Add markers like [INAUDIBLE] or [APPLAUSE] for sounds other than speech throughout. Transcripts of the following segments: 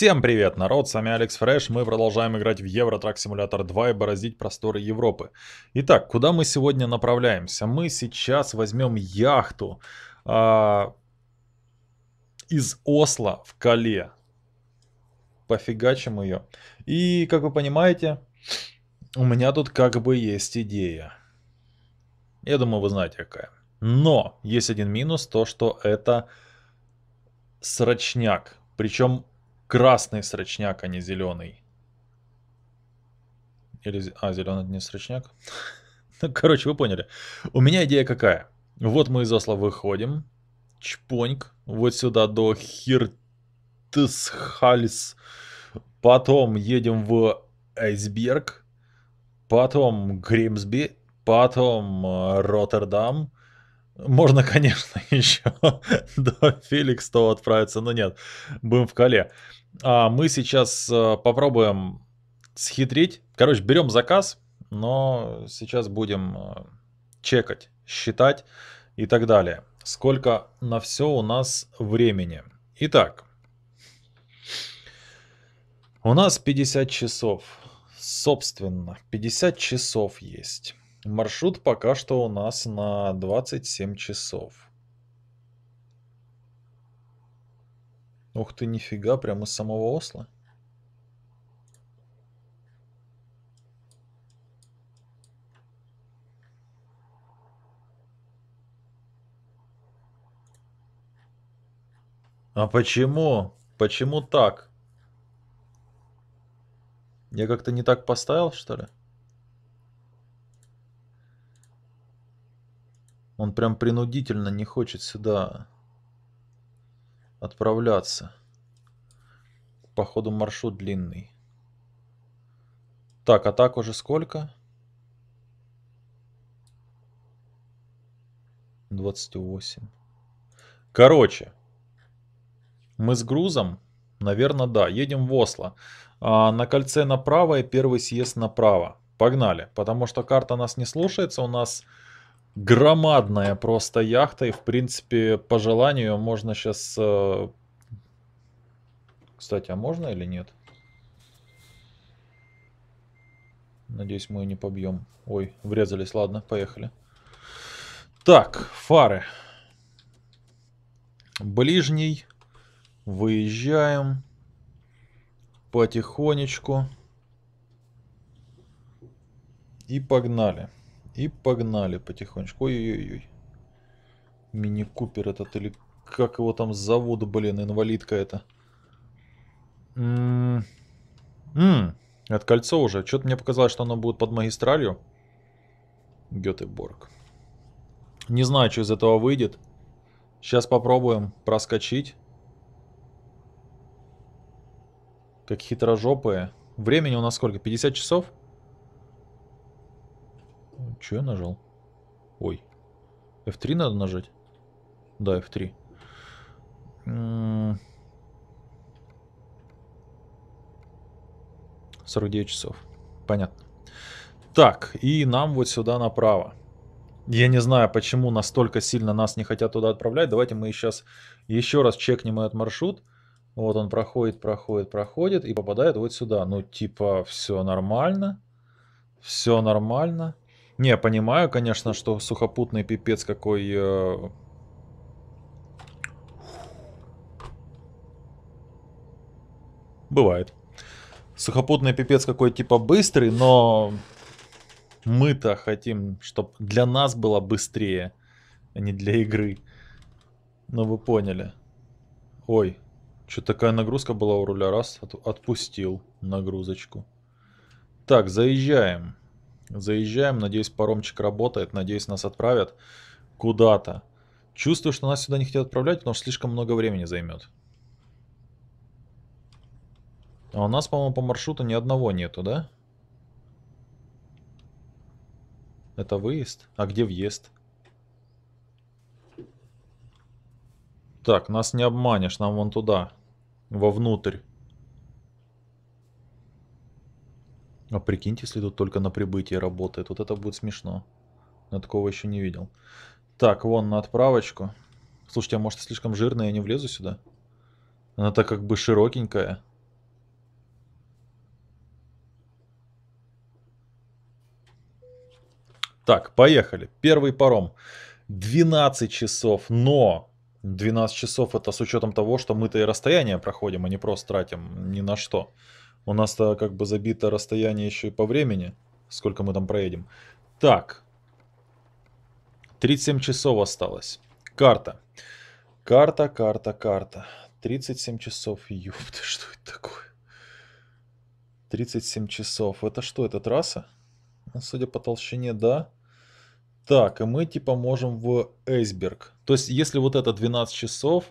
Всем привет, народ, с вами Алекс Фреш, мы продолжаем играть в Евротрак Симулятор 2 и бороздить просторы Европы. Итак, куда мы сегодня направляемся? Мы сейчас возьмем яхту а, из Осло в Кале. Пофигачим ее. И, как вы понимаете, у меня тут как бы есть идея. Я думаю, вы знаете какая. Но есть один минус, то что это срочняк. Причем Красный срочняк, а не зеленый. Или... А, зеленый не срочняк? [LAUGHS] Ну, короче, вы поняли. У меня идея какая? Вот мы из Осла выходим. Чпоньк. Вот сюда до Хиртсхальс. Потом едем в Айсберг. Потом Гримсби. Потом э, Роттердам. Можно, [LAUGHS] конечно, [LAUGHS] еще до Феликс того отправиться, но нет, будем в Кале. А мы сейчас э, попробуем схитрить. Короче, берем заказ, но сейчас будем э, чекать, считать и так далее. Сколько на все у нас времени. Итак, у нас 50 часов. Собственно, 50 часов есть. Маршрут пока что у нас на 27 часов. Ух ты, нифига, прямо из самого Осло. А почему? Почему так? Я как-то не так поставил, что ли? Он прям принудительно не хочет сюда отправляться. Походу маршрут длинный. Так, а так уже сколько? 28. Короче, мы с грузом, наверное, да, едем в Осло. А на кольце направо и первый съезд направо. Погнали, потому что карта нас не слушается, у нас громадная просто яхта. И, в принципе, по желанию можно сейчас... Э, кстати, а можно или нет? Надеюсь, мы ее не побьем. Ой, врезались. Ладно, поехали. Так, фары. Ближний. Выезжаем. Потихонечку. И погнали. И погнали потихонечку. Ой-ой-ой. Мини-купер этот или как его там с завода, блин, инвалидка это. Ммм. М-м. Это кольцо уже. Что-то мне показалось, что оно будет под магистралью. Гетеборг. Не знаю, что из этого выйдет. Сейчас попробуем проскочить. Как хитрожопые. Времени у нас сколько? 50 часов? Че я нажал? Ой. F3 надо нажать? Да, F3. М часов. Понятно. Так, и нам вот сюда направо. Я не знаю, почему настолько сильно нас не хотят туда отправлять. Давайте мы сейчас еще раз чекнем этот маршрут. Вот он проходит, проходит, проходит и попадает вот сюда. Ну, типа, все нормально. Все нормально. Не, понимаю, конечно, что сухопутный пипец какой... Э... Бывает. Сухопутный пипец какой типа быстрый, но мы-то хотим, чтобы для нас было быстрее, а не для игры. Ну вы поняли. Ой, что такая нагрузка была у руля? Раз, отпустил нагрузочку. Так, заезжаем. Заезжаем, надеюсь, паромчик работает, надеюсь, нас отправят куда-то. Чувствую, что нас сюда не хотят отправлять, потому что слишком много времени займет. А у нас, по-моему, по маршруту ни одного нету, да? Это выезд? А где въезд? Так, нас не обманешь, нам вон туда, вовнутрь. А прикиньте, если тут только на прибытии работает. Вот это будет смешно. Я такого еще не видел. Так, вон на отправочку. Слушайте, а может слишком жирная, я не влезу сюда? Она так как бы широкенькая. Так, поехали. Первый паром. 12 часов, но 12 часов это с учетом того, что мы-то и расстояние проходим, а не просто тратим ни на что. У нас-то как бы забито расстояние еще и по времени. Сколько мы там проедем. Так. 37 часов осталось. Карта. Карта, карта, карта. 37 часов. Ёпта, что это такое? 37 часов. Это что, это трасса? Ну, судя по толщине, да. Так, и мы типа можем в Эйсберг. То есть, если вот это 12 часов,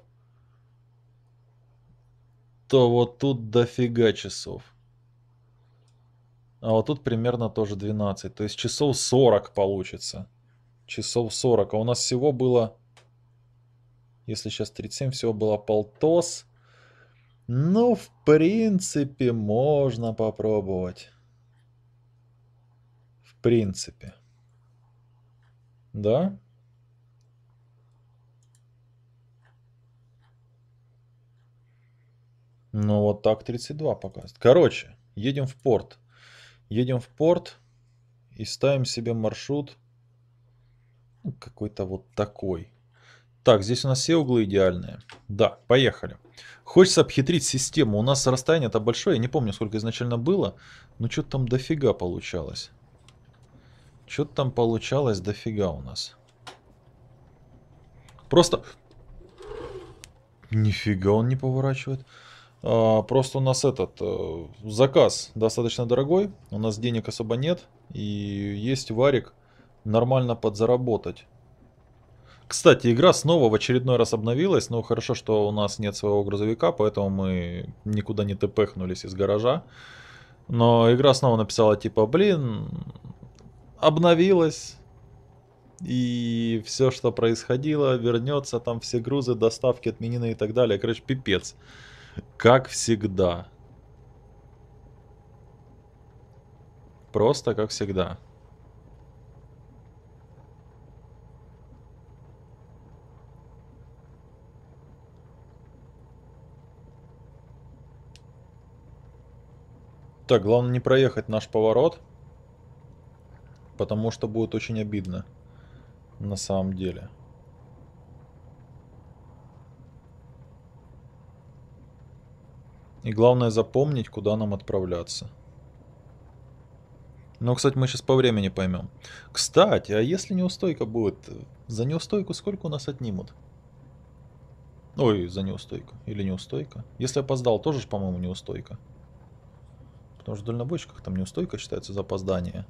то вот тут дофига часов. А вот тут примерно тоже 12. То есть часов 40 получится. Часов 40. А у нас всего было... Если сейчас 37, всего было полтос. Ну, в принципе, можно попробовать. В принципе. Да? Ну вот так 32 показывает. Короче, едем в порт. Едем в порт и ставим себе маршрут ну, какой-то вот такой. Так, здесь у нас все углы идеальные. Да, поехали. Хочется обхитрить систему. У нас расстояние-то большое. Я не помню, сколько изначально было. Но что-то там дофига получалось. Что-то там получалось дофига у нас. Просто... Нифига он не поворачивает. А, просто у нас этот э, заказ достаточно дорогой, у нас денег особо нет, и есть варик нормально подзаработать. Кстати, игра снова в очередной раз обновилась, но хорошо, что у нас нет своего грузовика, поэтому мы никуда не тпхнулись из гаража. Но игра снова написала типа, блин, обновилась, и все, что происходило, вернется, там все грузы, доставки отменены и так далее. Короче, пипец. Как всегда. Просто как всегда. Так, главное не проехать наш поворот. Потому что будет очень обидно. На самом деле. И главное запомнить, куда нам отправляться. Но, кстати, мы сейчас по времени поймем. Кстати, а если неустойка будет? За неустойку сколько у нас отнимут? Ой, за неустойку. Или неустойка. Если опоздал, тоже, по-моему, неустойка. Потому что в дальнобойщиках там неустойка считается за опоздание.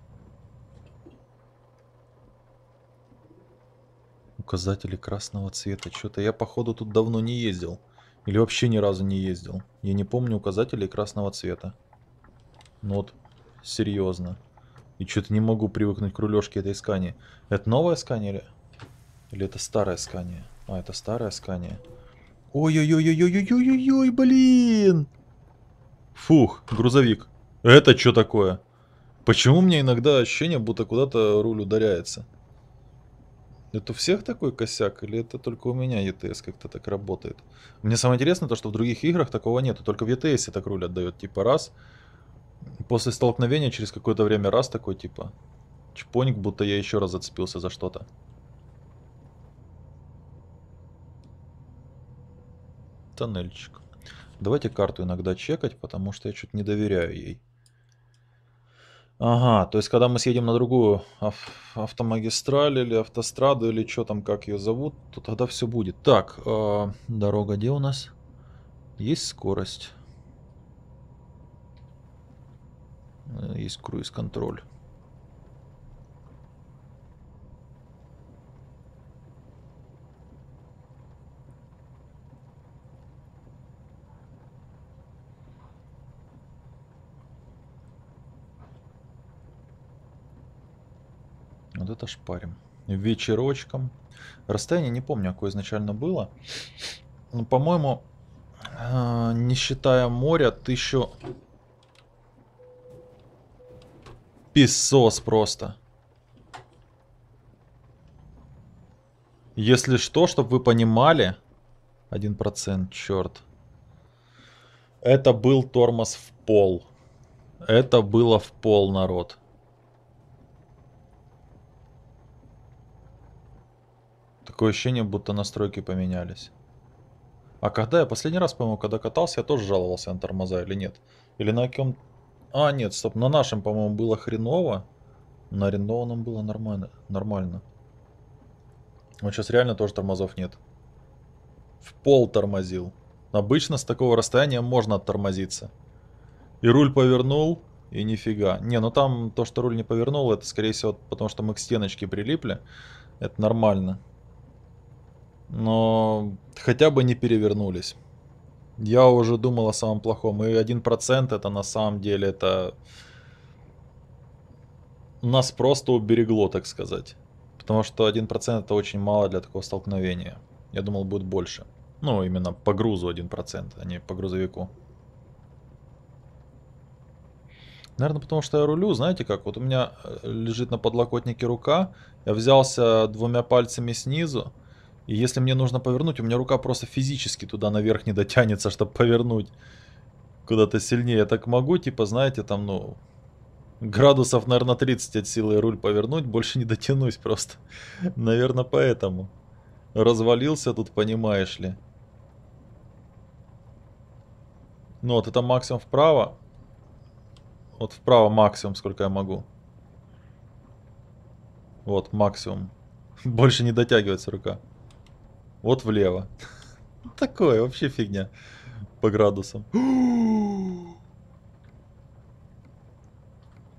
Указатели красного цвета. Что-то я, походу, тут давно не ездил. Или вообще ни разу не ездил. Я не помню указателей красного цвета. Ну вот, серьезно. И что-то не могу привыкнуть к рулежке этой скани. Это новая сканере? Или это старая скания? А, это старая скания. Ой-ой-ой-ой-ой-ой-ой-ой, блин! Фух, грузовик. Это что такое? Почему у меня иногда ощущение, будто куда-то руль ударяется? Это у всех такой косяк, или это только у меня ETS как-то так работает? Мне самое интересное то, что в других играх такого нету, только в ETS так руль отдает, типа раз, после столкновения через какое-то время раз такой, типа, чпоник, будто я еще раз зацепился за что-то. Тоннельчик. Давайте карту иногда чекать, потому что я чуть не доверяю ей. Ага, то есть когда мы съедем на другую ав- автомагистраль или автостраду, или что там, как ее зовут, то тогда все будет. Так, э- дорога где у нас? Есть скорость. Э, есть круиз-контроль. Вот это шпарим. Вечерочком. Расстояние не помню, какое изначально было. Ну, по-моему, э, не считая моря, тысячу... Песос просто. Если что, чтобы вы понимали... 1%, черт. Это был тормоз в пол. Это было в пол, народ. Такое ощущение, будто настройки поменялись. А когда я последний раз, по-моему, когда катался, я тоже жаловался на тормоза или нет? Или на кем... А, нет, стоп, на нашем, по-моему, было хреново. На арендованном было нормально. Нормально. Вот сейчас реально тоже тормозов нет. В пол тормозил. Обычно с такого расстояния можно оттормозиться. И руль повернул, и нифига. Не, ну там то, что руль не повернул, это скорее всего потому, что мы к стеночке прилипли. Это нормально но хотя бы не перевернулись. Я уже думал о самом плохом. И 1% это на самом деле это... Нас просто уберегло, так сказать. Потому что 1% это очень мало для такого столкновения. Я думал, будет больше. Ну, именно по грузу 1%, а не по грузовику. Наверное, потому что я рулю, знаете как, вот у меня э, лежит на подлокотнике рука, я взялся двумя пальцами снизу, и если мне нужно повернуть, у меня рука просто физически туда наверх не дотянется, чтобы повернуть куда-то сильнее. Я так могу, типа, знаете, там, ну, градусов, наверное, 30 от силы руль повернуть, больше не дотянусь просто. [LAUGHS] Наверное, поэтому. Развалился тут, понимаешь ли. Ну вот, это максимум вправо. Вот вправо максимум, сколько я могу. Вот, максимум. [LAUGHS] Больше не дотягивается рука. Вот влево. Такое, вообще фигня. По градусам. [GASPS]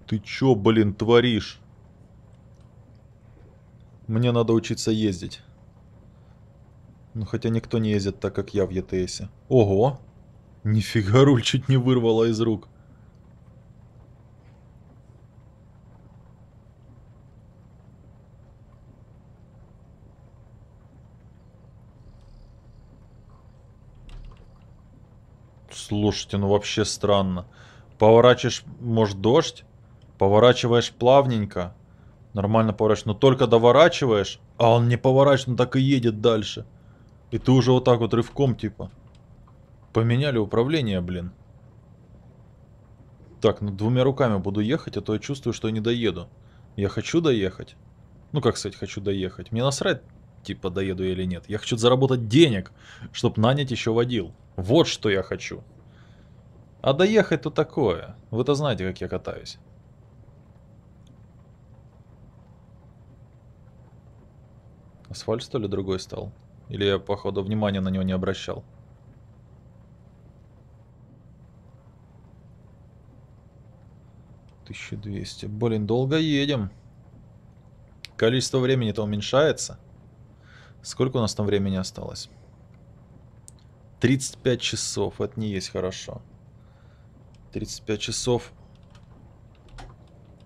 Ты чё, блин, творишь? Мне надо учиться ездить. Ну, хотя никто не ездит так, как я в ЕТСе. Ого! Нифига руль чуть не вырвало из рук. Слушайте, ну вообще странно. Поворачиваешь, может, дождь? Поворачиваешь плавненько. Нормально поворачиваешь. Но только доворачиваешь, а он не поворачивает, но так и едет дальше. И ты уже вот так вот рывком, типа. Поменяли управление, блин. Так, ну двумя руками буду ехать, а то я чувствую, что я не доеду. Я хочу доехать. Ну, как сказать, хочу доехать. Мне насрать, типа, доеду я или нет. Я хочу заработать денег, чтобы нанять еще водил. Вот что я хочу. А доехать-то такое. Вы-то знаете, как я катаюсь. Асфальт, что ли, другой стал? Или я, походу, внимания на него не обращал? Тысяча двести. Блин, долго едем. Количество времени-то уменьшается. Сколько у нас там времени осталось? 35 часов. Это не есть хорошо. 35 часов.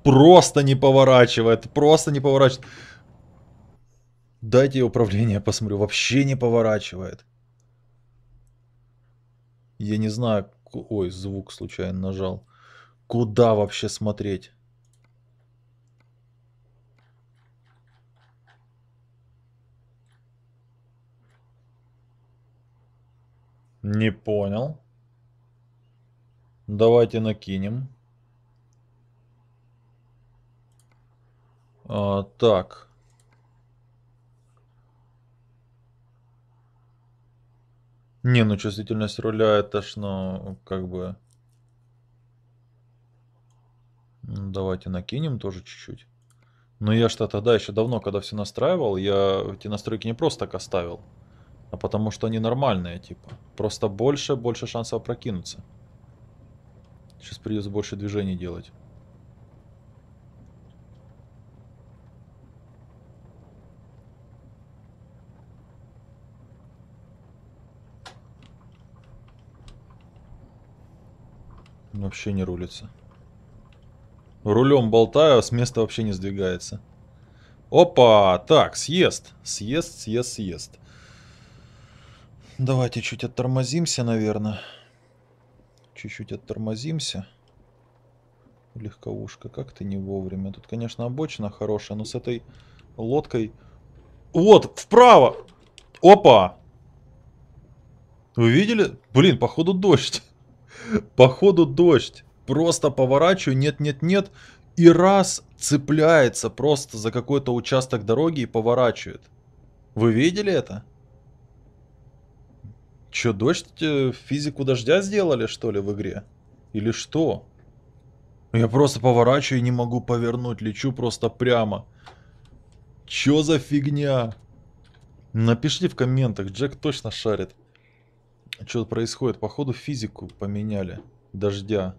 Просто не поворачивает, просто не поворачивает. Дайте управление, посмотрю. Вообще не поворачивает. Я не знаю... Ой, звук случайно нажал. Куда вообще смотреть? Не понял. Давайте накинем. А, так. Не, ну чувствительность руля это ж, ну, как бы... Ну, давайте накинем тоже чуть-чуть. Но ну, я что тогда еще давно, когда все настраивал, я эти настройки не просто так оставил, а потому что они нормальные, типа. Просто больше, больше шансов прокинуться. Сейчас придется больше движений делать. Вообще не рулится. Рулем болтаю, а с места вообще не сдвигается. Опа! Так, съезд. Съезд, съезд, съезд. Давайте чуть оттормозимся, наверное чуть-чуть оттормозимся. Легковушка, как то не вовремя. Тут, конечно, обочина хорошая, но с этой лодкой... Вот, вправо! Опа! Вы видели? Блин, походу дождь. [LAUGHS] Походу дождь. Просто поворачиваю, нет-нет-нет. И раз цепляется просто за какой-то участок дороги и поворачивает. Вы видели это? Чё, дождь, э, физику дождя сделали, что ли, в игре? Или что? Я просто поворачиваю и не могу повернуть, лечу просто прямо. Чё за фигня? Напишите в комментах, Джек точно шарит. Что происходит? Походу физику поменяли. Дождя.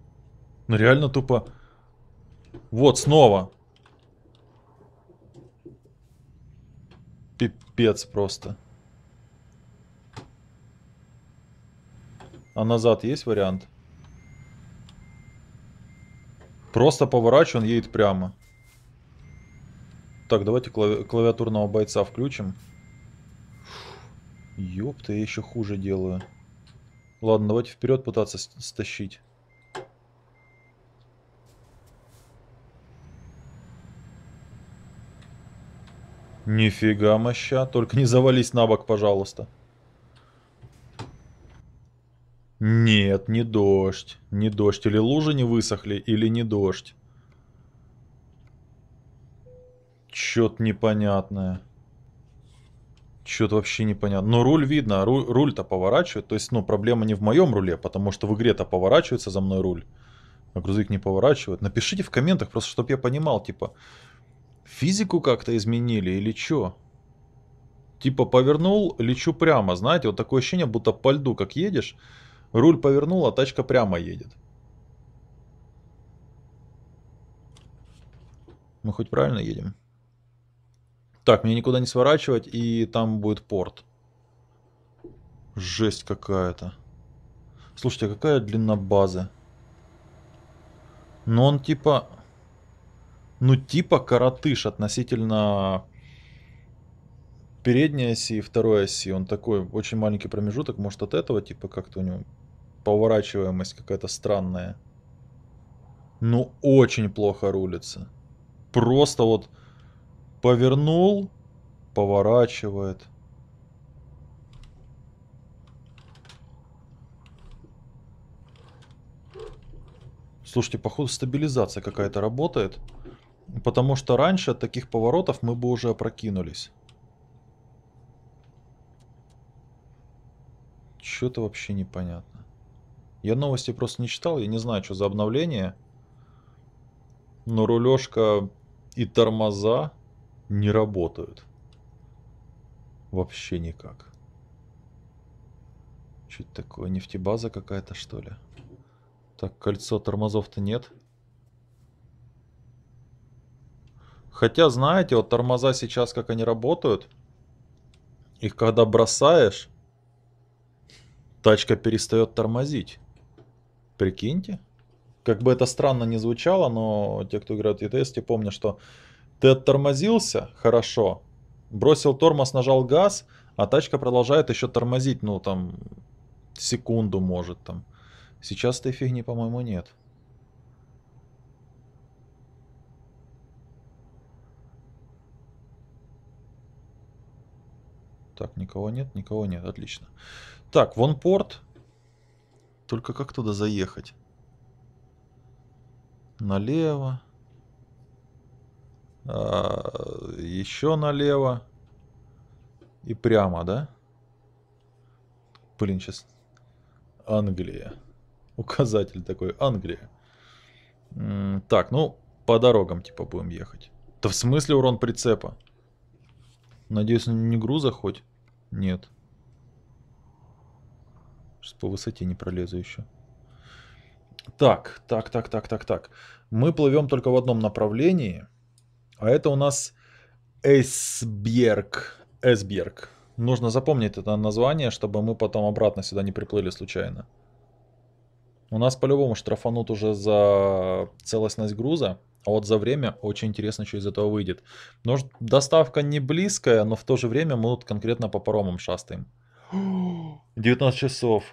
Ну реально тупо... Вот, снова. Пипец просто. А назад есть вариант? Просто поворачивай, он едет прямо. Так, давайте клави клавиатурного бойца включим. Ёпта, я еще хуже делаю. Ладно, давайте вперед пытаться стащить. Нифига моща. Только не завались на бок, пожалуйста. Нет, не дождь. Не дождь. Или лужи не высохли, или не дождь. Чё-то непонятное. Чё-то вообще непонятно. Но руль видно, руль-то поворачивает. То есть, ну, проблема не в моем руле, потому что в игре-то поворачивается за мной руль, а грузовик не поворачивает. Напишите в комментах, просто чтобы я понимал, типа, физику как-то изменили или чё? Типа повернул, лечу прямо, знаете, вот такое ощущение, будто по льду как едешь, Руль повернул, а тачка прямо едет. Мы хоть правильно едем? Так, мне никуда не сворачивать, и там будет порт. Жесть какая-то. Слушайте, а какая длина базы? Ну он типа... Ну типа коротыш относительно передней оси и второй оси. Он такой очень маленький промежуток. Может от этого типа как-то у него поворачиваемость какая-то странная. Ну, очень плохо рулится. Просто вот повернул, поворачивает. Слушайте, походу стабилизация какая-то работает. Потому что раньше от таких поворотов мы бы уже опрокинулись. Что-то вообще непонятно. Я новости просто не читал, я не знаю, что за обновление. Но рулежка и тормоза не работают. Вообще никак. Чуть такое, нефтебаза какая-то, что ли? Так, кольцо тормозов-то нет. Хотя, знаете, вот тормоза сейчас, как они работают, их когда бросаешь, тачка перестает тормозить. Прикиньте. Как бы это странно не звучало, но те, кто играют в ETS, те помнят, что ты оттормозился хорошо, бросил тормоз, нажал газ, а тачка продолжает еще тормозить, ну там, секунду может там. Сейчас этой фигни, по-моему, нет. Так, никого нет, никого нет, отлично. Так, вон порт. Только как туда заехать? Налево. А, еще налево. И прямо, да? Блин, сейчас... Англия. Указатель такой. Англия. так, ну, по дорогам типа будем ехать. Да в смысле урон прицепа? Надеюсь, не груза хоть? Нет. По высоте не пролезу еще. Так, так, так, так, так, так. Мы плывем только в одном направлении. А это у нас Эсберг. Эсберг. Нужно запомнить это название, чтобы мы потом обратно сюда не приплыли случайно. У нас по-любому штрафанут уже за целостность груза. А вот за время очень интересно, что из этого выйдет. Но доставка не близкая, но в то же время мы вот конкретно по паромам шастаем. [GASPS] [GASPS] 19 часов.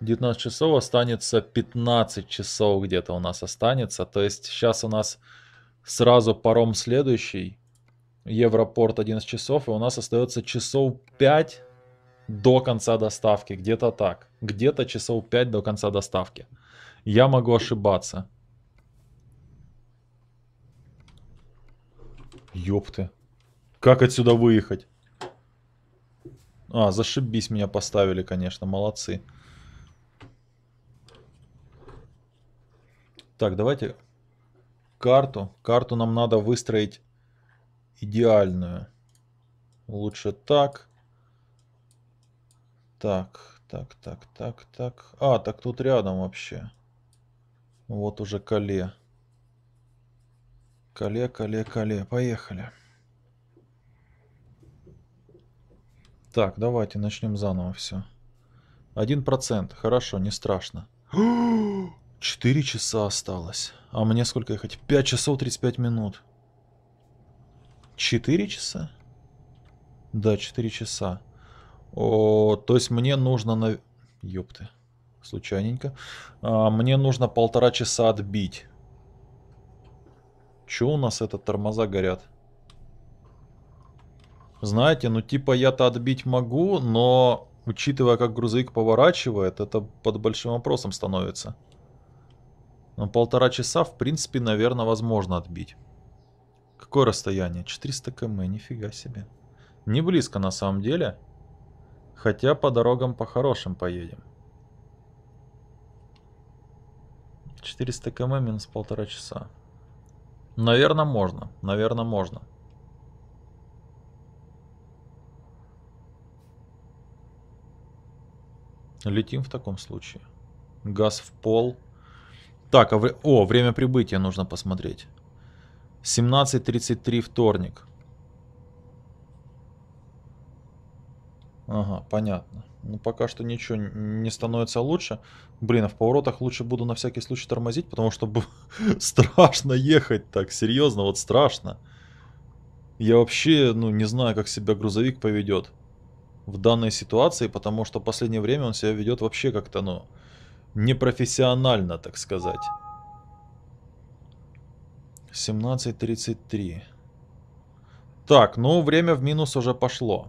19 часов останется 15 часов где-то у нас останется. То есть сейчас у нас сразу паром следующий. Европорт 11 часов. И у нас остается часов 5 до конца доставки. Где-то так. Где-то часов 5 до конца доставки. Я могу ошибаться. Ёпты. Как отсюда выехать? А, зашибись меня поставили, конечно, молодцы. Так, давайте карту. Карту нам надо выстроить идеальную. Лучше так. Так, так, так, так, так. А, так тут рядом вообще. Вот уже коле. Коле, коле, коле. Поехали. Так, давайте начнем заново все. Один процент. Хорошо, не страшно. [GASPS] Четыре часа осталось. А мне сколько ехать? Пять часов тридцать пять минут. Четыре часа? Да, четыре часа. О, то есть мне нужно на... Ёпты. Случайненько. А, мне нужно полтора часа отбить. Чё у нас это тормоза горят? Знаете, ну типа я-то отбить могу, но учитывая, как грузовик поворачивает, это под большим вопросом становится. Но ну, полтора часа, в принципе, наверное, возможно отбить. Какое расстояние? 400 км, нифига себе. Не близко на самом деле. Хотя по дорогам по хорошим поедем. 400 км минус полтора часа. Наверное, можно. Наверное, можно. Летим в таком случае. Газ в пол. Так, а в... о, время прибытия нужно посмотреть. 17.33 вторник. Ага, понятно. Ну, пока что ничего не становится лучше. Блин, а в поворотах лучше буду на всякий случай тормозить, потому что [LAUGHS] страшно ехать так, серьезно, вот страшно. Я вообще, ну, не знаю, как себя грузовик поведет в данной ситуации, потому что в последнее время он себя ведет вообще как-то, ну, непрофессионально, так сказать. 17.33. Так, ну, время в минус уже пошло.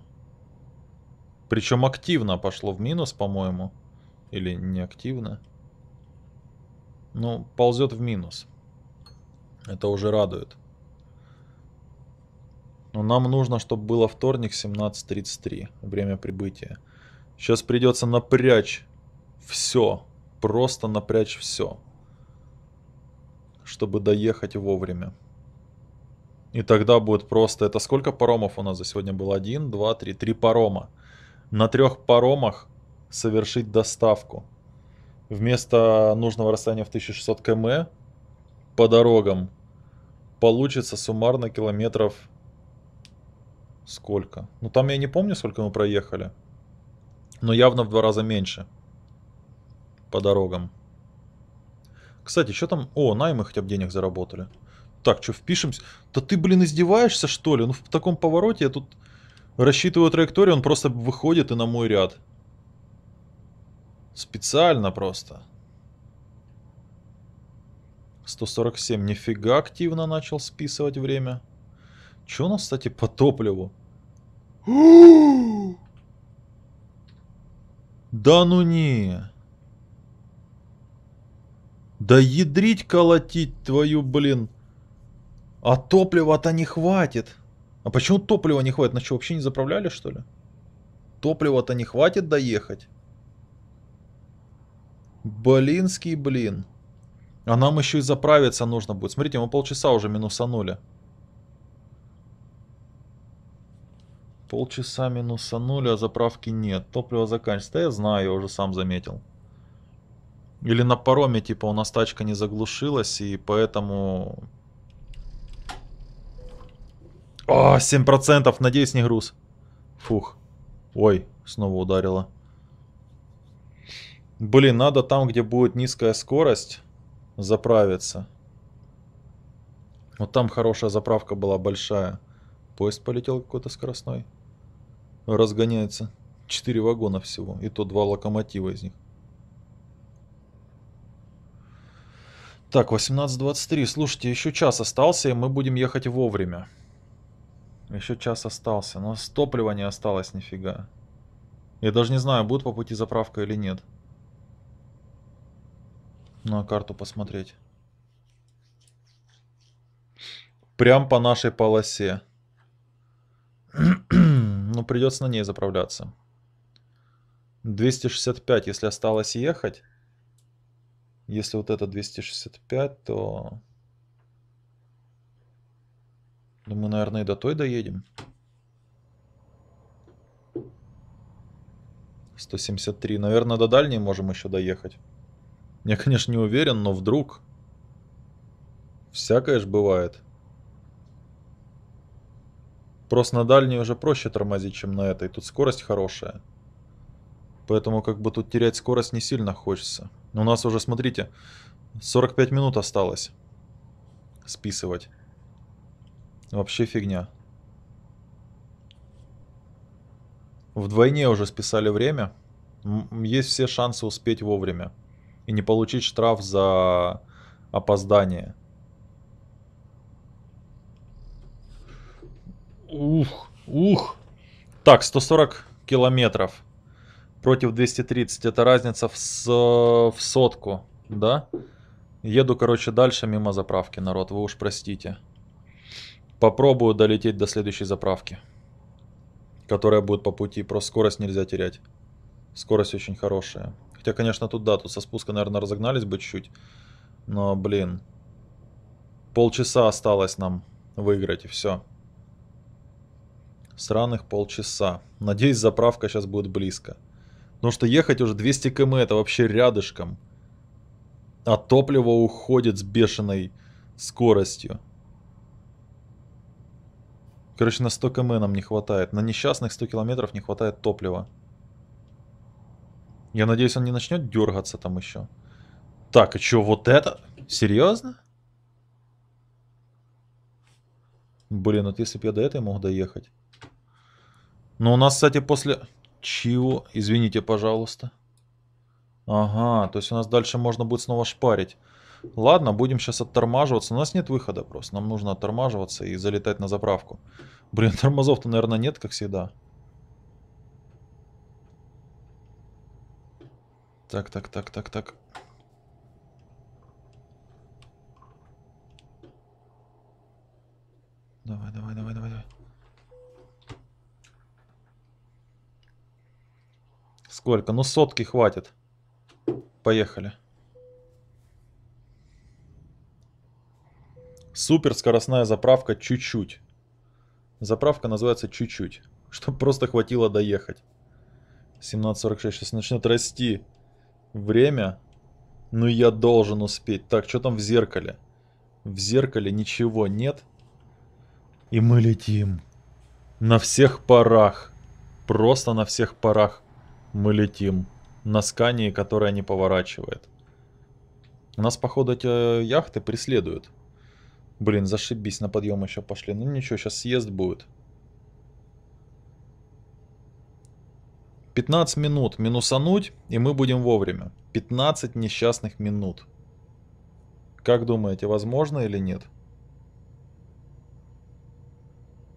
Причем активно пошло в минус, по-моему. Или не активно. Ну, ползет в минус. Это уже радует. Но нам нужно, чтобы было вторник 17.33, время прибытия. Сейчас придется напрячь все, просто напрячь все, чтобы доехать вовремя. И тогда будет просто... Это сколько паромов у нас за сегодня было? Один, два, три. Три парома. На трех паромах совершить доставку. Вместо нужного расстояния в 1600 км по дорогам получится суммарно километров Сколько? Ну там я не помню, сколько мы проехали. Но явно в два раза меньше. По дорогам. Кстати, что там... О, наймы хотя бы денег заработали. Так, что, впишемся? Да ты, блин, издеваешься, что ли? Ну в таком повороте я тут рассчитываю траекторию, он просто выходит и на мой ряд. Специально просто. 147. Нифига активно начал списывать время. Че у нас, кстати, по топливу? [GASPS] да ну не. Да ядрить колотить твою, блин. А топлива-то не хватит. А почему топлива не хватит? На что, вообще не заправляли, что ли? Топлива-то не хватит доехать. Блинский блин. А нам еще и заправиться нужно будет. Смотрите, мы полчаса уже минусанули. Полчаса минусанули, а заправки нет. Топливо заканчивается. Да я знаю, я уже сам заметил. Или на пароме, типа, у нас тачка не заглушилась, и поэтому... А, О, 7%, надеюсь, не груз. Фух. Ой, снова ударило. Блин, надо там, где будет низкая скорость, заправиться. Вот там хорошая заправка была большая. Поезд полетел какой-то скоростной разгоняется. Четыре вагона всего, и то два локомотива из них. Так, 18.23. Слушайте, еще час остался, и мы будем ехать вовремя. Еще час остался. но нас топлива не осталось нифига. Я даже не знаю, будет по пути заправка или нет. На карту посмотреть. Прям по нашей полосе. [CLEARS THROAT] Ну, придется на ней заправляться. 265, если осталось ехать. Если вот это 265, то... Ну, мы, наверное, и до той доедем. 173. Наверное, до дальней можем еще доехать. Я, конечно, не уверен, но вдруг... Всякое ж бывает. Просто на дальней уже проще тормозить, чем на этой. Тут скорость хорошая. Поэтому как бы тут терять скорость не сильно хочется. Но у нас уже, смотрите, 45 минут осталось списывать. Вообще фигня. Вдвойне уже списали время. Есть все шансы успеть вовремя. И не получить штраф за опоздание. Ух, ух. Так, 140 километров против 230. Это разница в, с, в сотку, да? Еду, короче, дальше мимо заправки, народ. Вы уж простите. Попробую долететь до следующей заправки. Которая будет по пути. Просто скорость нельзя терять. Скорость очень хорошая. Хотя, конечно, тут да, тут со спуска, наверное, разогнались бы чуть-чуть. Но, блин. Полчаса осталось нам выиграть, и все. Сраных полчаса. Надеюсь, заправка сейчас будет близко. Потому ну что ехать уже 200 км, это вообще рядышком. А топливо уходит с бешеной скоростью. Короче, на 100 км нам не хватает. На несчастных 100 километров не хватает топлива. Я надеюсь, он не начнет дергаться там еще. Так, и что, вот это? Серьезно? Блин, вот если бы я до этой мог доехать. Но ну, у нас, кстати, после... Чего? Извините, пожалуйста. Ага, то есть у нас дальше можно будет снова шпарить. Ладно, будем сейчас оттормаживаться. У нас нет выхода просто. Нам нужно оттормаживаться и залетать на заправку. Блин, [LAUGHS] тормозов-то, наверное, нет, как всегда. Так, так, так, так, так. Давай, давай, давай, давай. Сколько? Ну сотки хватит. Поехали. Супер скоростная заправка чуть-чуть. Заправка называется чуть-чуть. [LAUGHS] Чтобы просто хватило доехать. 17.46. Сейчас начнет расти время. но я должен успеть. Так, что там в зеркале? В зеркале ничего нет. И мы летим. На всех парах. Просто на всех парах. Мы летим. На скане, которая не поворачивает. Нас, походу, эти э, яхты преследуют. Блин, зашибись, на подъем еще пошли. Ну ничего, сейчас съезд будет. 15 минут минусануть, и мы будем вовремя. 15 несчастных минут. Как думаете, возможно или нет?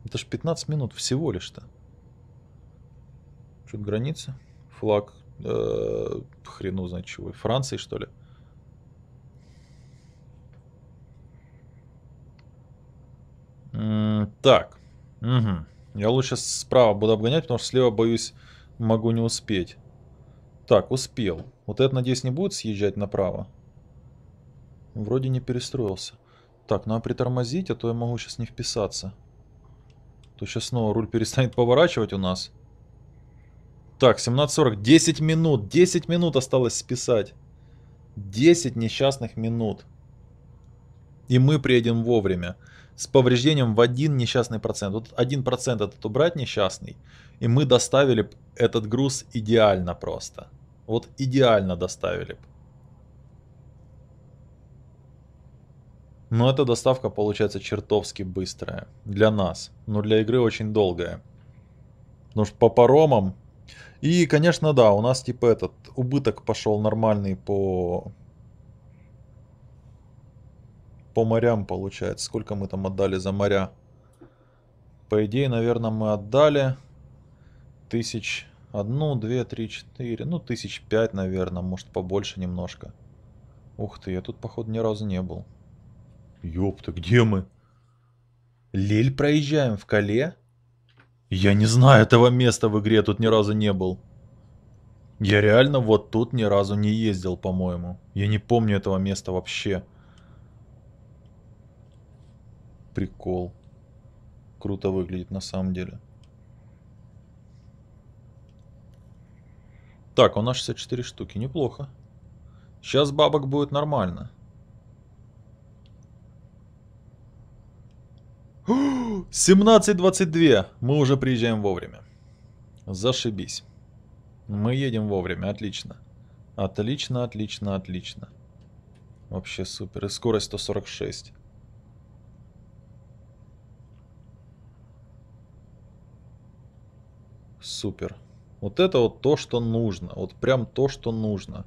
Это ж 15 минут всего лишь-то. Чуть граница флаг, э, хрену знает чего, Франции, что ли? так, угу. я лучше справа буду обгонять, потому что слева, боюсь, могу не успеть. Так, успел. Вот это, надеюсь, не будет съезжать направо? Вроде не перестроился. Так, надо притормозить, а то я могу сейчас не вписаться. То сейчас снова руль перестанет поворачивать у нас. Так, 17.40. 10 минут. 10 минут осталось списать. 10 несчастных минут. И мы приедем вовремя. С повреждением в один несчастный процент. Вот один процент этот убрать несчастный. И мы доставили этот груз идеально просто. Вот идеально доставили. Но эта доставка получается чертовски быстрая. Для нас. Но для игры очень долгая. Потому что по паромам и, конечно, да, у нас типа этот убыток пошел нормальный по по морям получается. Сколько мы там отдали за моря? По идее, наверное, мы отдали тысяч одну, две, три, четыре, ну тысяч пять, наверное, может побольше немножко. Ух ты, я тут, походу, ни разу не был. Ёпта, где мы? Лель проезжаем в Кале? Я не знаю этого места в игре, тут ни разу не был. Я реально вот тут ни разу не ездил, по-моему. Я не помню этого места вообще. Прикол. Круто выглядит на самом деле. Так, у нас 64 штуки, неплохо. Сейчас бабок будет нормально. 17.22. Мы уже приезжаем вовремя. Зашибись. Мы едем вовремя. Отлично. Отлично, отлично, отлично. Вообще супер. И скорость 146. Супер. Вот это вот то, что нужно. Вот прям то, что нужно.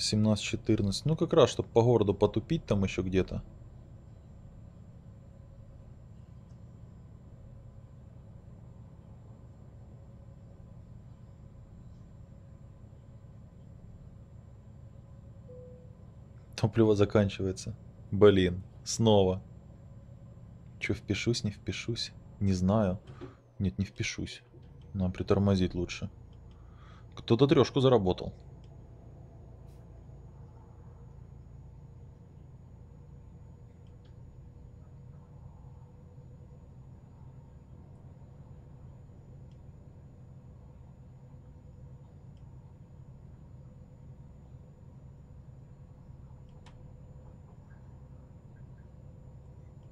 17-14. Ну, как раз, чтобы по городу потупить там еще где-то. Топливо заканчивается. Блин, снова. Че, впишусь, не впишусь? Не знаю. Нет, не впишусь. Нам притормозить лучше. Кто-то трешку заработал.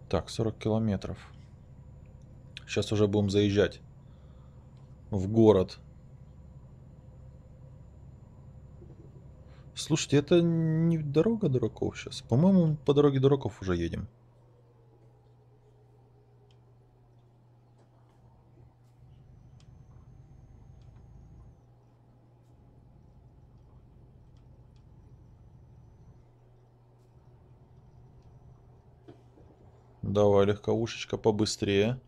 Так, 40 километров. Сейчас уже будем заезжать в город. Слушайте, это не дорога дураков сейчас. По-моему, по дороге дураков уже едем. Давай, легковушечка, побыстрее.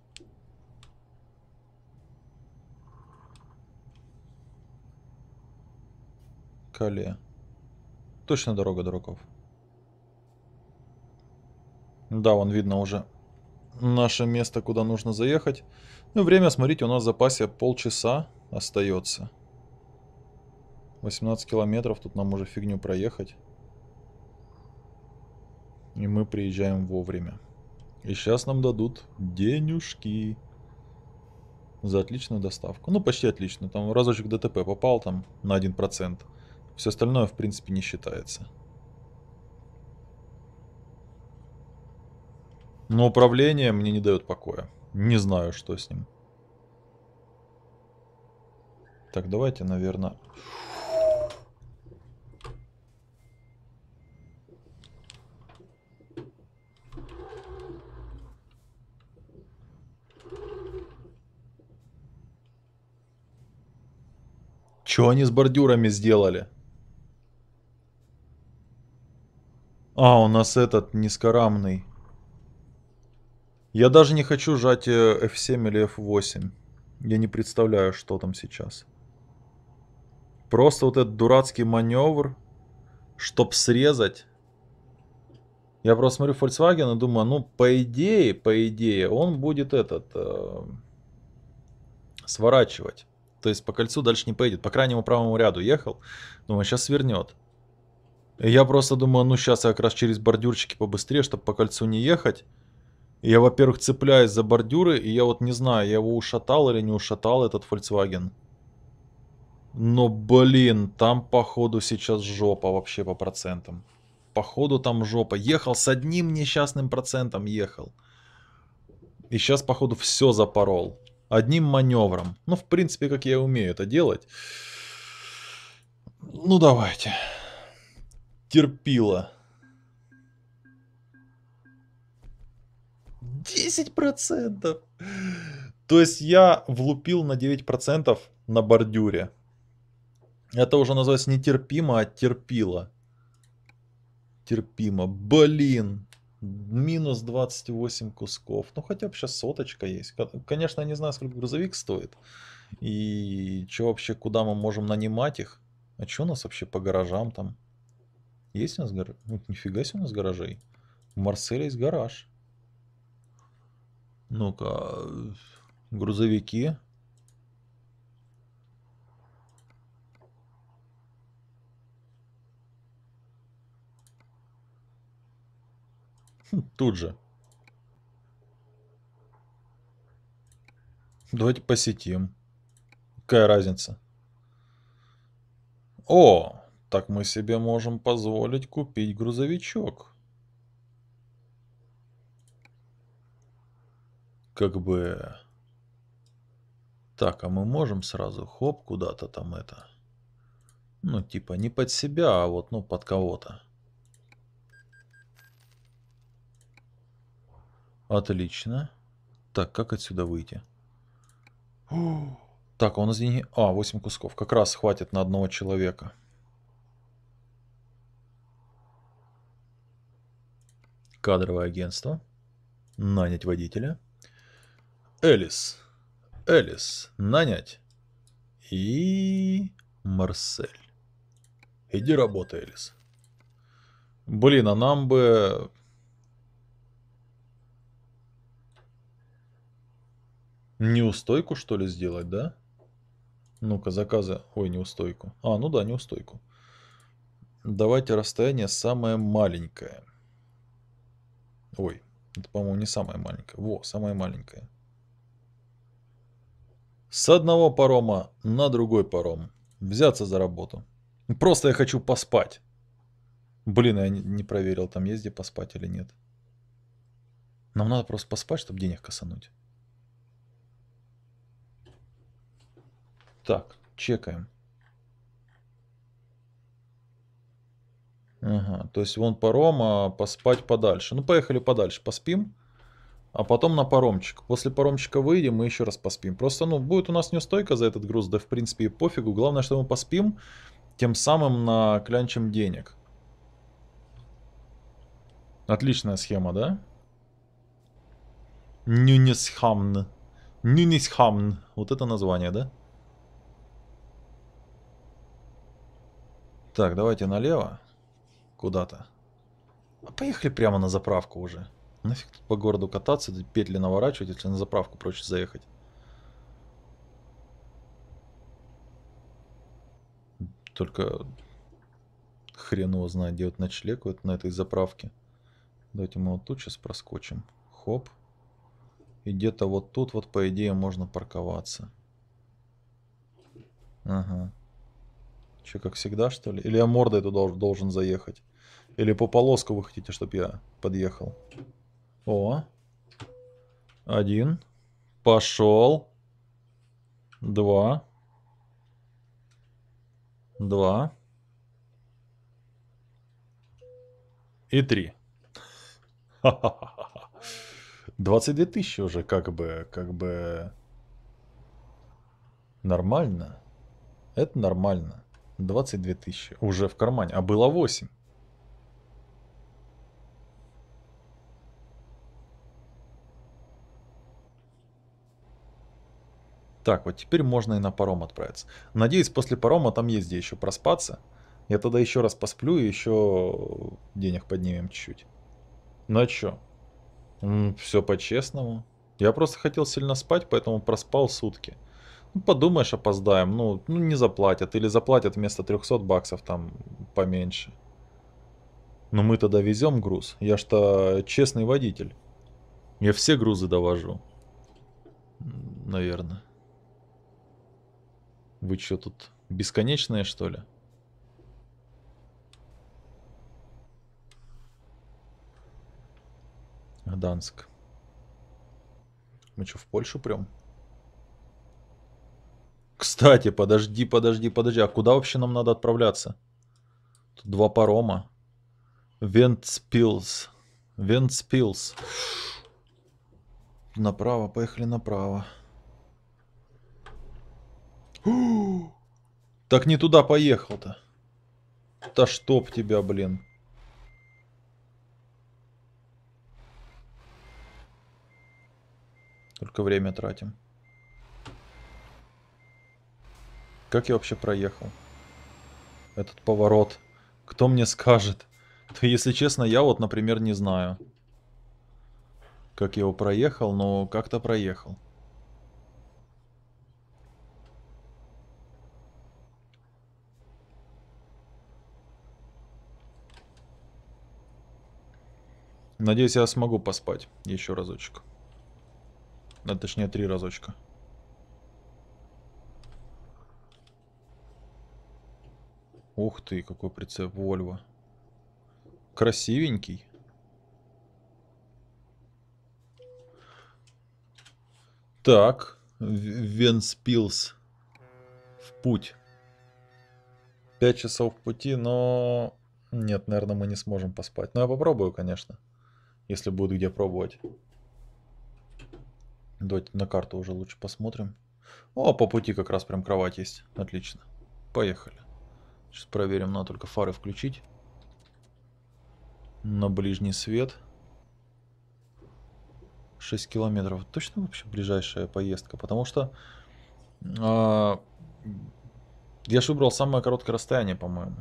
Кале. Точно дорога дураков. Да, вон видно уже наше место, куда нужно заехать. Ну, время, смотрите, у нас в запасе полчаса остается. 18 километров, тут нам уже фигню проехать. И мы приезжаем вовремя. И сейчас нам дадут денежки. За отличную доставку. Ну, почти отлично. Там разочек ДТП попал там на 1%. Все остальное, в принципе, не считается. Но управление мне не дает покоя. Не знаю, что с ним. Так, давайте, наверное... Что они с бордюрами сделали? А, у нас этот низкорамный. Я даже не хочу жать F7 э, или F8. Я не представляю, что там сейчас. Просто вот этот дурацкий маневр, чтоб срезать. Я просто смотрю Volkswagen и думаю, ну, по идее, по идее, он будет этот э, сворачивать. То есть по кольцу дальше не поедет. По крайнему правому ряду ехал. Думаю, сейчас свернет. Я просто думаю, ну сейчас я как раз через бордюрчики побыстрее, чтобы по кольцу не ехать. Я, во-первых, цепляюсь за бордюры, и я вот не знаю, я его ушатал или не ушатал, этот Volkswagen. Но, блин, там, походу, сейчас жопа вообще по процентам. Походу, там жопа. Ехал с одним несчастным процентом, ехал. И сейчас, походу, все запорол одним маневром. Ну, в принципе, как я умею это делать. Ну, давайте. Терпила. 10%! То есть я влупил на 9% на бордюре. Это уже называется не терпимо, а терпило. Терпимо. Блин минус 28 кусков. Ну, хотя бы сейчас соточка есть. Конечно, я не знаю, сколько грузовик стоит. И что вообще, куда мы можем нанимать их. А что у нас вообще по гаражам там? Есть у нас гараж? Ну, нифига себе у нас гаражей. В Марселе есть гараж. Ну-ка, грузовики. Хм, тут же. Давайте посетим. Какая разница? О, так мы себе можем позволить купить грузовичок. Как бы... Так, а мы можем сразу хоп куда-то там это... Ну, типа не под себя, а вот, ну, под кого-то. Отлично. Так, как отсюда выйти? Так, он извини, А, 8 а, кусков. Как раз хватит на одного человека. Кадровое агентство. Нанять водителя. Элис. Элис. Нанять. И... Марсель. Иди работай, Элис. Блин, а нам бы Неустойку, что ли, сделать, да? Ну-ка, заказы... Ой, неустойку. А, ну да, неустойку. Давайте расстояние самое маленькое. Ой, это, по-моему, не самое маленькое. Во, самое маленькое. С одного парома на другой паром. Взяться за работу. Просто я хочу поспать. Блин, я не проверил, там есть где поспать или нет. Нам надо просто поспать, чтобы денег косануть. Так, чекаем. Ага, то есть вон паром, а поспать подальше. Ну, поехали подальше, поспим. А потом на паромчик. После паромчика выйдем мы еще раз поспим. Просто, ну, будет у нас неустойка за этот груз, да, в принципе, и пофигу. Главное, что мы поспим, тем самым наклянчим денег. Отличная схема, да? Нюнисхамн. Нюнисхамн. Вот это название, да? Так, давайте налево. Куда-то. А поехали прямо на заправку уже. Нафиг тут по городу кататься, петли наворачивать, если на заправку проще заехать. Только хрен его знает, где вот ночлег вот на этой заправке. Давайте мы вот тут сейчас проскочим. Хоп. И где-то вот тут вот, по идее, можно парковаться. Ага. Че, как всегда, что ли? Или я мордой туда должен заехать? Или по полоску вы хотите, чтобы я подъехал? О. Один. Пошел. Два. Два. И три. [LAUGHS] Двадцать две тысячи уже как бы, как бы нормально. Это нормально. 22 тысячи. Уже в кармане. А было 8. Так, вот теперь можно и на паром отправиться. Надеюсь, после парома там есть где еще проспаться. Я тогда еще раз посплю и еще денег поднимем чуть-чуть. Ну а чё? Все по-честному. Я просто хотел сильно спать, поэтому проспал сутки. Ну, подумаешь, опоздаем, ну, ну не заплатят, или заплатят вместо 300 баксов там поменьше. Но ну, мы тогда везем груз, я что честный водитель. Я все грузы довожу. Наверное. Вы что тут, бесконечные что ли? Гданск. Мы что, в Польшу прям? Кстати, подожди, подожди, подожди. А куда вообще нам надо отправляться? Тут два парома. Вентспилс. Вентспилс. Направо, поехали направо. Так не туда поехал-то. Да чтоб тебя, блин. Только время тратим. Как я вообще проехал? Этот поворот. Кто мне скажет? То, [LAUGHS] если честно, я вот, например, не знаю. Как я его проехал, но как-то проехал. Надеюсь, я смогу поспать еще разочек. А, точнее, три разочка. Ух ты, какой прицеп Вольво. Красивенький. Так, Венспилс в путь. Пять часов в пути, но... Нет, наверное, мы не сможем поспать. Но ну, я попробую, конечно, если будет где пробовать. Давайте на карту уже лучше посмотрим. О, по пути как раз прям кровать есть. Отлично. Поехали. Сейчас проверим, надо только фары включить. На ближний свет. 6 километров. Точно вообще ближайшая поездка? Потому что... Э, я же выбрал самое короткое расстояние, по-моему.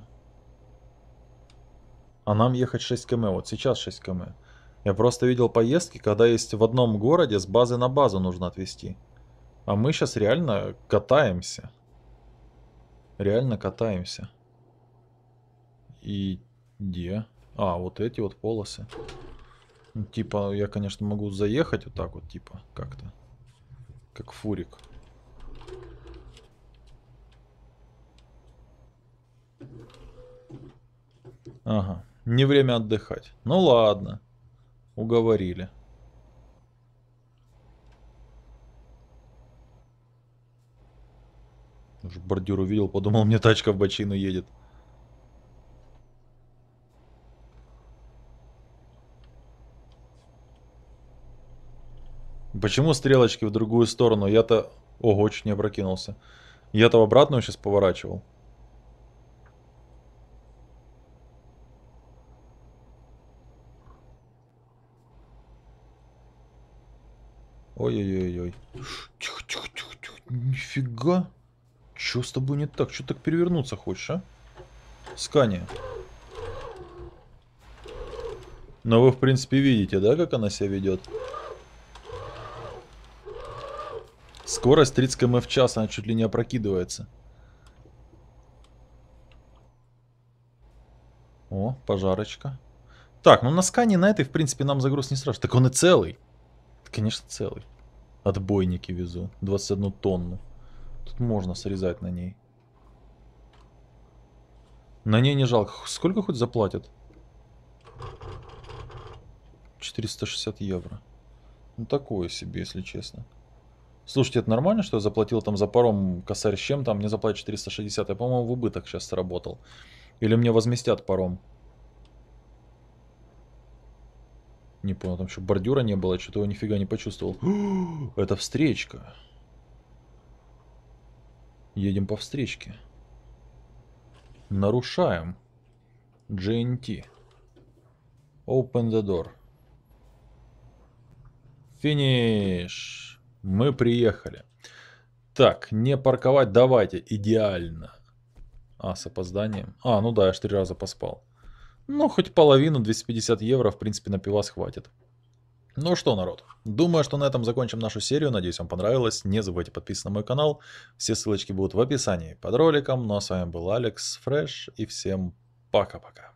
А нам ехать 6 км. Вот сейчас 6 км. Я просто видел поездки, когда есть в одном городе с базы на базу нужно отвезти. А мы сейчас реально катаемся. Реально катаемся. И где? А, вот эти вот полосы. Ну, типа, я, конечно, могу заехать вот так вот, типа, как-то. Как фурик. Ага, не время отдыхать. Ну ладно, уговорили. Уж бордюр увидел, подумал, мне тачка в бочину едет. Почему стрелочки в другую сторону? Я-то... Ого, чуть не опрокинулся. Я-то в обратную сейчас поворачивал. Ой-ой-ой-ой. Тихо-тихо-тихо-тихо. Нифига. Чё с тобой не так? Чё так перевернуться хочешь, а? Скания. Но вы, в принципе, видите, да, как она себя ведет? Скорость 30 км в час, она чуть ли не опрокидывается. О, пожарочка. Так, ну на скане на этой, в принципе, нам загруз не страшно. Так он и целый. Конечно, целый. Отбойники везу. 21 тонну. Тут можно срезать на ней. На ней не жалко. Сколько хоть заплатят? 460 евро. Ну такое себе, если честно слушайте, это нормально, что я заплатил там за паром косарь с чем, там мне заплатят 460, я, по-моему, в убыток сейчас сработал. Или мне возместят паром? Не понял, там еще бордюра не было, что-то его нифига не почувствовал. [GASPS] это встречка. Едем по встречке. Нарушаем. GNT. Open the door. Финиш. Мы приехали. Так, не парковать давайте. Идеально. А, с опозданием. А, ну да, я ж три раза поспал. Ну, хоть половину, 250 евро, в принципе, на пивас хватит. Ну что, народ, думаю, что на этом закончим нашу серию. Надеюсь, вам понравилось. Не забывайте подписываться на мой канал. Все ссылочки будут в описании под роликом. Ну а с вами был Алекс Фреш. И всем пока-пока.